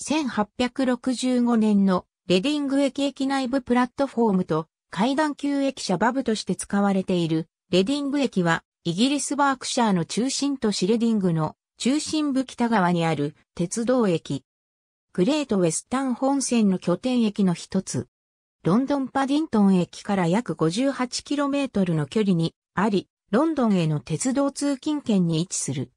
1865年のレディング駅駅内部プラットフォームと階段級駅舎バブとして使われているレディング駅はイギリスバークシャーの中心都市レディングの中心部北側にある鉄道駅。グレートウェスタン本線の拠点駅の一つ。ロンドンパディントン駅から約 58km の距離にあり、ロンドンへの鉄道通勤圏に位置する。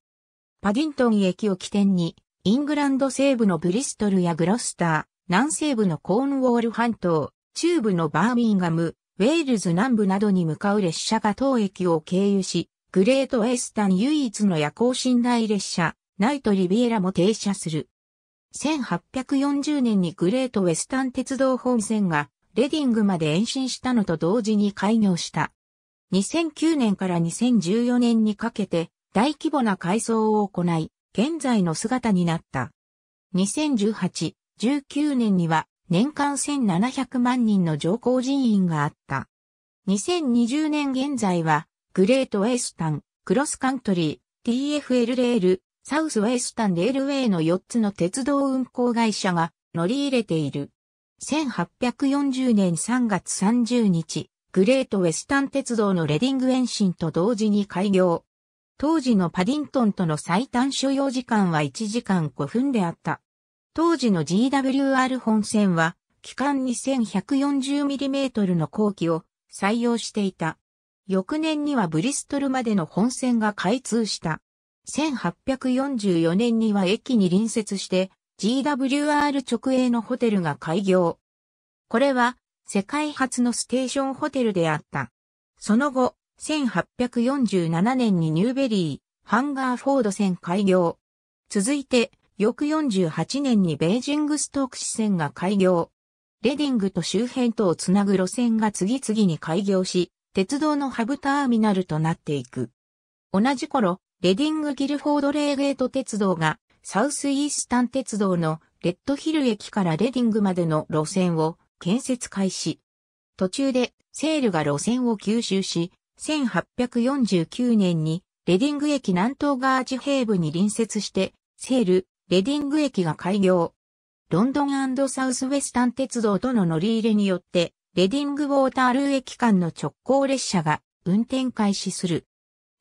パディントン駅を起点にイングランド西部のブリストルやグロスター、南西部のコーンウォール半島、中部のバーミンガム、ウェールズ南部などに向かう列車が当駅を経由し、グレートエスタン唯一の夜行寝台列車、ナイトリビエラも停車する。1840年にグレートウェスタン鉄道本線がレディングまで延伸したのと同時に開業した。2009年から2014年にかけて大規模な改装を行い、現在の姿になった。2018、19年には年間1700万人の乗降人員があった。2020年現在は、グレートウェスタン、クロスカントリー、TFL レール、サウスウェスタンレールウェイの4つの鉄道運行会社が乗り入れている。1840年3月30日、グレートウェスタン鉄道のレディング延伸と同時に開業。当時のパディントンとの最短所要時間は1時間5分であった。当時の GWR 本線は、機関 2140mm の後期を採用していた。翌年にはブリストルまでの本線が開通した。1844年には駅に隣接して GWR 直営のホテルが開業。これは世界初のステーションホテルであった。その後、1847年にニューベリー、ハンガーフォード線開業。続いて、翌48年にベージングストーク支線が開業。レディングと周辺とをつなぐ路線が次々に開業し、鉄道のハブターミナルとなっていく。同じ頃、レディングギルフォードレーゲート鉄道が、サウスイースタン鉄道のレッドヒル駅からレディングまでの路線を建設開始。途中で、セールが路線を吸収し、1849年にレディング駅南東ガー地平部に隣接して、セール、レディング駅が開業。ロンドンサウスウェスタン鉄道との乗り入れによって、レディングウォータールー駅間の直行列車が運転開始する。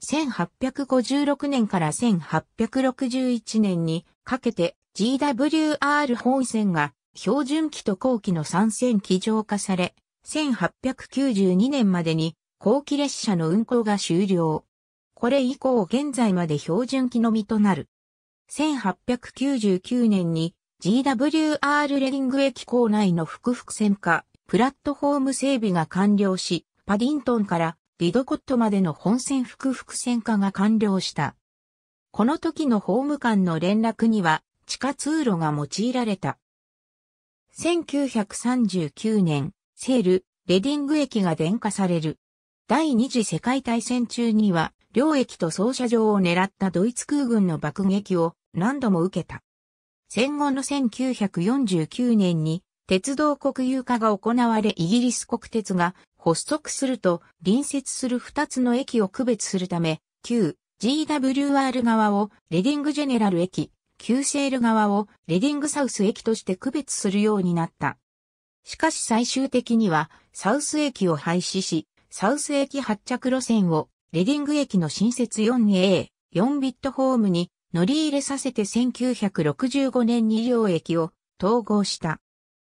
1856年から1861年にかけて GWR 本線が標準機と後期の3線機乗化され、1892年までに後期列車の運行が終了。これ以降現在まで標準機のみとなる。1899年に GWR レディング駅構内の複々線化、プラットフォーム整備が完了し、パディントンからリドコットまでの本線複々線化が完了した。この時のホーム間の連絡には地下通路が用いられた。1939年、セール、レディング駅が電化される。第二次世界大戦中には、領域と操車場を狙ったドイツ空軍の爆撃を何度も受けた。戦後の1949年に鉄道国有化が行われイギリス国鉄が発足すると隣接する2つの駅を区別するため、旧 GWR 側をレディングジェネラル駅、旧セール側をレディングサウス駅として区別するようになった。しかし最終的にはサウス駅を廃止し、サウス駅発着路線をレディング駅の新設 4A、4ビットホームに乗り入れさせて1965年に両駅を統合した。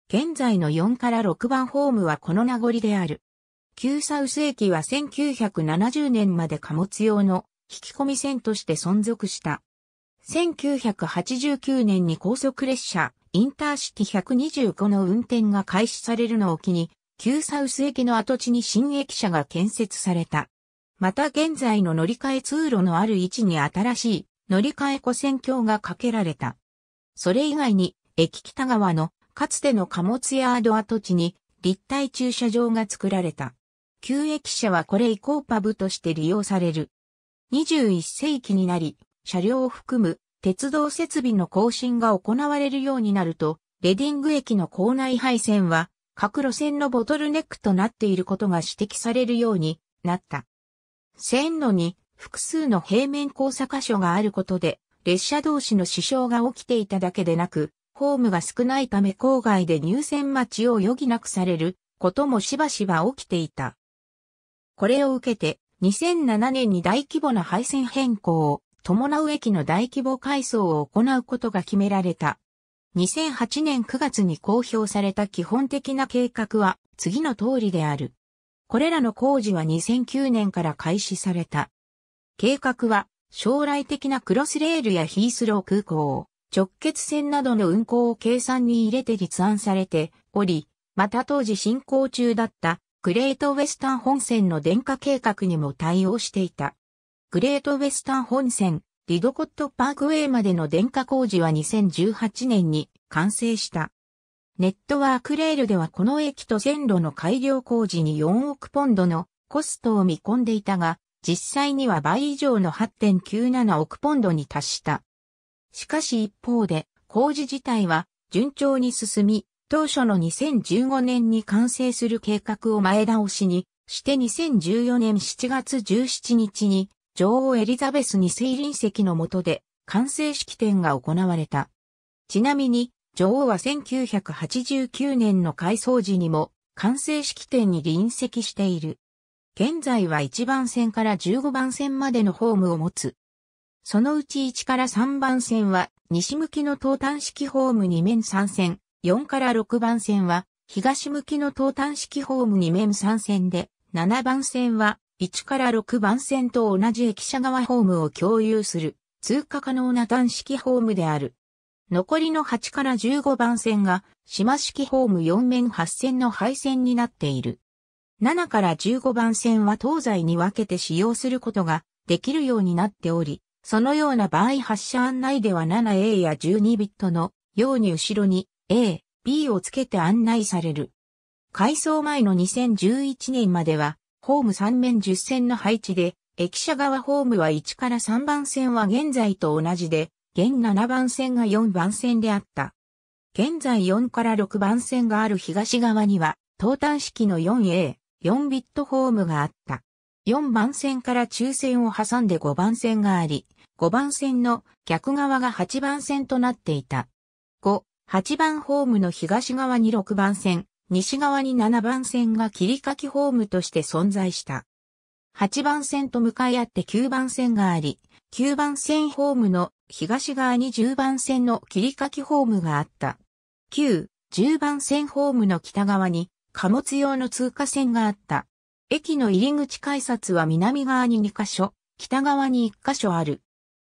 現在の4から6番ホームはこの名残である。旧サウス駅は1970年まで貨物用の引き込み線として存続した。1989年に高速列車インターシティ125の運転が開始されるのを機に旧サウス駅の跡地に新駅舎が建設された。また現在の乗り換え通路のある位置に新しい乗り換え古線橋が架けられた。それ以外に、駅北側のかつての貨物ヤード跡地に立体駐車場が作られた。旧駅舎はこれ以降パブとして利用される。21世紀になり、車両を含む鉄道設備の更新が行われるようになると、レディング駅の構内配線は各路線のボトルネックとなっていることが指摘されるようになった。線路に複数の平面交差箇所があることで、列車同士の支障が起きていただけでなく、ホームが少ないため郊外で入線待ちを余儀なくされることもしばしば起きていた。これを受けて、2007年に大規模な配線変更を伴う駅の大規模改装を行うことが決められた。2008年9月に公表された基本的な計画は次の通りである。これらの工事は2009年から開始された。計画は将来的なクロスレールやヒースロー空港、直結線などの運行を計算に入れて立案されており、また当時進行中だったグレートウェスタン本線の電化計画にも対応していた。グレートウェスタン本線リドコットパークウェイまでの電化工事は2018年に完成した。ネットワークレールではこの駅と線路の改良工事に4億ポンドのコストを見込んでいたが、実際には倍以上の8.97億ポンドに達した。しかし一方で、工事自体は順調に進み、当初の2015年に完成する計画を前倒しにして2014年7月17日に女王エリザベス2世臨席の下で完成式典が行われた。ちなみに、女王は1989年の改装時にも完成式典に臨席している。現在は1番線から15番線までのホームを持つ。そのうち1から3番線は西向きの東端式ホーム2面3線、4から6番線は東向きの東端式ホーム2面3線で、7番線は1から6番線と同じ駅舎側ホームを共有する、通過可能な単式ホームである。残りの8から15番線が、島式ホーム4面8線の配線になっている。7から15番線は東西に分けて使用することができるようになっており、そのような場合発車案内では 7A や1 2ビットのように後ろに A、B をつけて案内される。改装前の2011年まではホーム3面10線の配置で、駅舎側ホームは1から3番線は現在と同じで、現7番線が4番線であった。現在4から6番線がある東側には、東端式の 4A、4ビットホームがあった。4番線から中線を挟んで5番線があり、5番線の逆側が8番線となっていた。5、8番ホームの東側に6番線、西側に7番線が切り欠きホームとして存在した。8番線と向かい合って9番線があり、9番線ホームの東側に10番線の切り欠きホームがあった。9、10番線ホームの北側に貨物用の通過線があった。駅の入り口改札は南側に2カ所、北側に1カ所ある。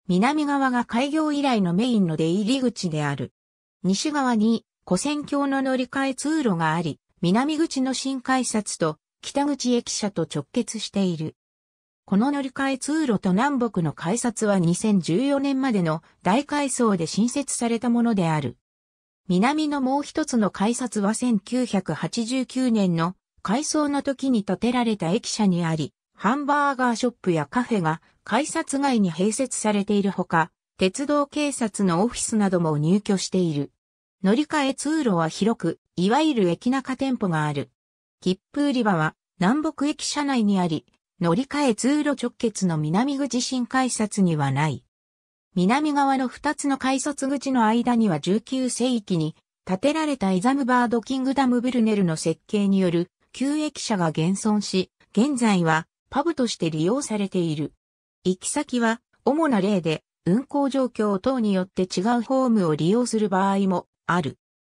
南側が開業以来のメインの出入り口である。西側に古戦橋の乗り換え通路があり、南口の新改札と北口駅舎と直結している。この乗り換え通路と南北の改札は2014年までの大改装で新設されたものである。南のもう一つの改札は1989年の改装の時に建てられた駅舎にあり、ハンバーガーショップやカフェが改札外に併設されているほか、鉄道警察のオフィスなども入居している。乗り換え通路は広く、いわゆる駅中店舗がある。切符売り場は南北駅舎内にあり、乗り換え通路直結の南口新改札にはない。南側の2つの改札口の間には19世紀に建てられたイザムバード・キングダム・ブルネルの設計による旧駅舎が現存し、現在はパブとして利用されている。行き先は主な例で運行状況等によって違うホームを利用する場合もある。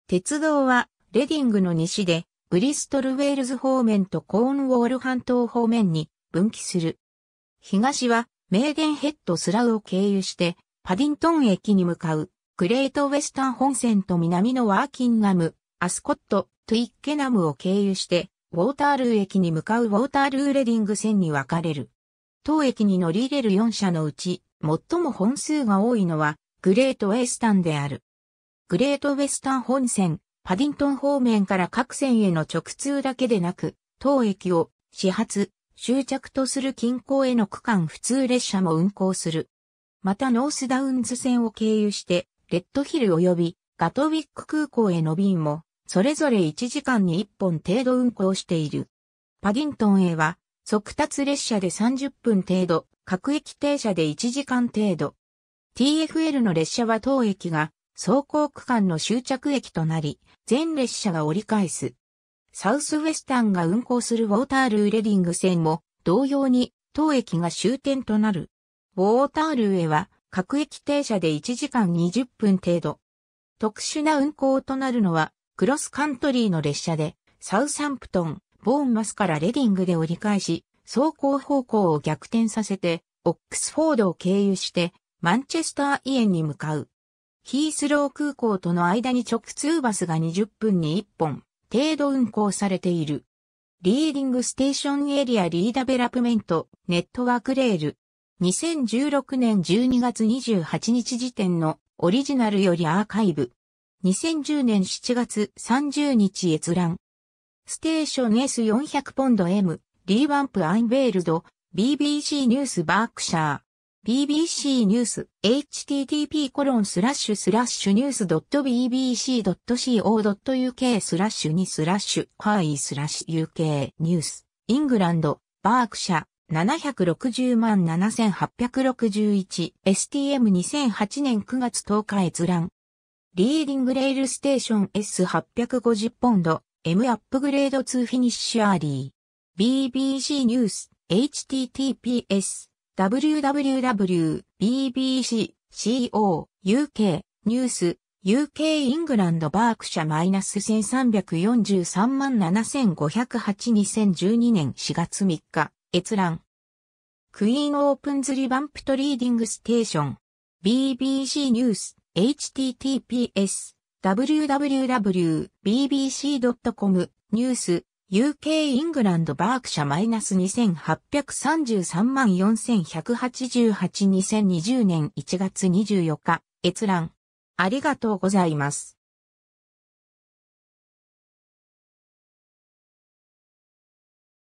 鉄道は、レディングの西で、ブリストルウェールズ方面とコーンウォール半島方面に分岐する。東は、メーデンヘッドスラウを経由して、パディントン駅に向かう、グレートウェスタン本線と南のワーキンガム、アスコット、トゥイッケナムを経由して、ウォータールー駅に向かうウォータールーレディング線に分かれる。当駅に乗り入れる4社のうち、最も本数が多いのは、グレートウェスタンである。グレートウェスタン本線、パディントン方面から各線への直通だけでなく、当駅を始発、終着とする近郊への区間普通列車も運行する。またノースダウンズ線を経由して、レッドヒル及びガトウィック空港への便も、それぞれ1時間に1本程度運行している。パディントンへは、速達列車で30分程度、各駅停車で1時間程度。TFL の列車は当駅が走行区間の終着駅となり、全列車が折り返す。サウスウェスタンが運行するウォータールーレディング線も同様に当駅が終点となる。ウォータールーへは各駅停車で1時間20分程度。特殊な運行となるのはクロスカントリーの列車でサウサンプトン、ボーンマスからレディングで折り返し、走行方向を逆転させてオックスフォードを経由してマンチェスターイエンに向かう。ヒースロー空港との間に直通バスが20分に1本程度運行されている。リーディングステーションエリアリーダベラプメントネットワークレール。2016年12月28日時点のオリジナルよりアーカイブ。2010年7月30日閲覧。ステーション S400 ポンド M、リーワンプアインベールド、BBC ニュースバークシャー。BBC ニュース http コロンスラッシュスラッシュニュース .bbc.co.uk スラッシュにスラッシュハイスラッシュ UK ニュースイングランドバークシャ760万 7861STM2008 年9月10日閲覧リーディングレールステーション S850 ポンド M アップグレード2フィニッシュアーリー BBC ニュース https www.bbc.co.uk ニュース UK イングランドバーク社マイナス1343万75082012年4月3日閲覧クイーンオープンズリバンプトリーディングステーション BBC ニュース https www.bbc.com ニュース UK イングランドバーク社マイナス2833万41882020年1月24日閲覧ありがとうございます。